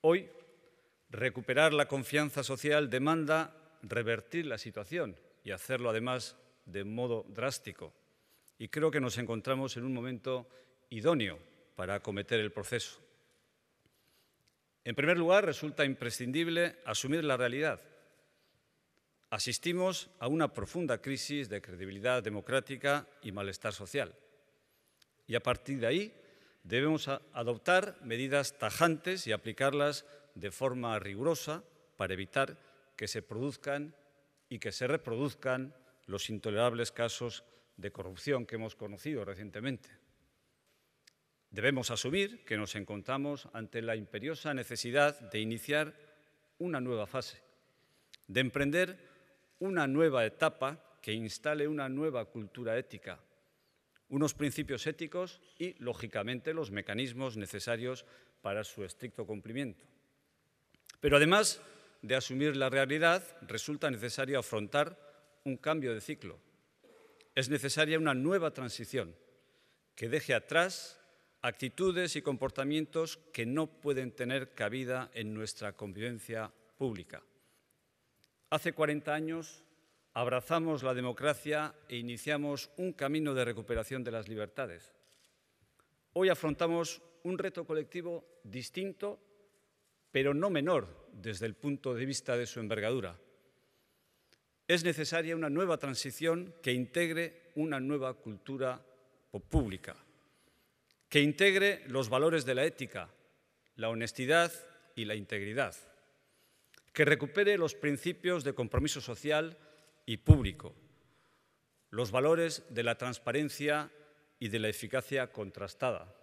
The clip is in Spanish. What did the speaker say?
Hoy, recuperar la confianza social demanda revertir la situación y hacerlo además de modo drástico. Y creo que nos encontramos en un momento idóneo para acometer el proceso. En primer lugar, resulta imprescindible asumir la realidad. Asistimos a una profunda crisis de credibilidad democrática y malestar social. Y a partir de ahí, debemos adoptar medidas tajantes y aplicarlas de forma rigurosa para evitar que se produzcan y que se reproduzcan los intolerables casos de corrupción que hemos conocido recientemente. Debemos asumir que nos encontramos ante la imperiosa necesidad de iniciar una nueva fase, de emprender una nueva etapa que instale una nueva cultura ética unos principios éticos y, lógicamente, los mecanismos necesarios para su estricto cumplimiento. Pero además de asumir la realidad, resulta necesario afrontar un cambio de ciclo. Es necesaria una nueva transición que deje atrás actitudes y comportamientos que no pueden tener cabida en nuestra convivencia pública. Hace 40 años abrazamos la democracia e iniciamos un camino de recuperación de las libertades. Hoy afrontamos un reto colectivo distinto, pero no menor desde el punto de vista de su envergadura. Es necesaria una nueva transición que integre una nueva cultura pública, que integre los valores de la ética, la honestidad y la integridad, que recupere los principios de compromiso social, y público, los valores de la transparencia y de la eficacia contrastada,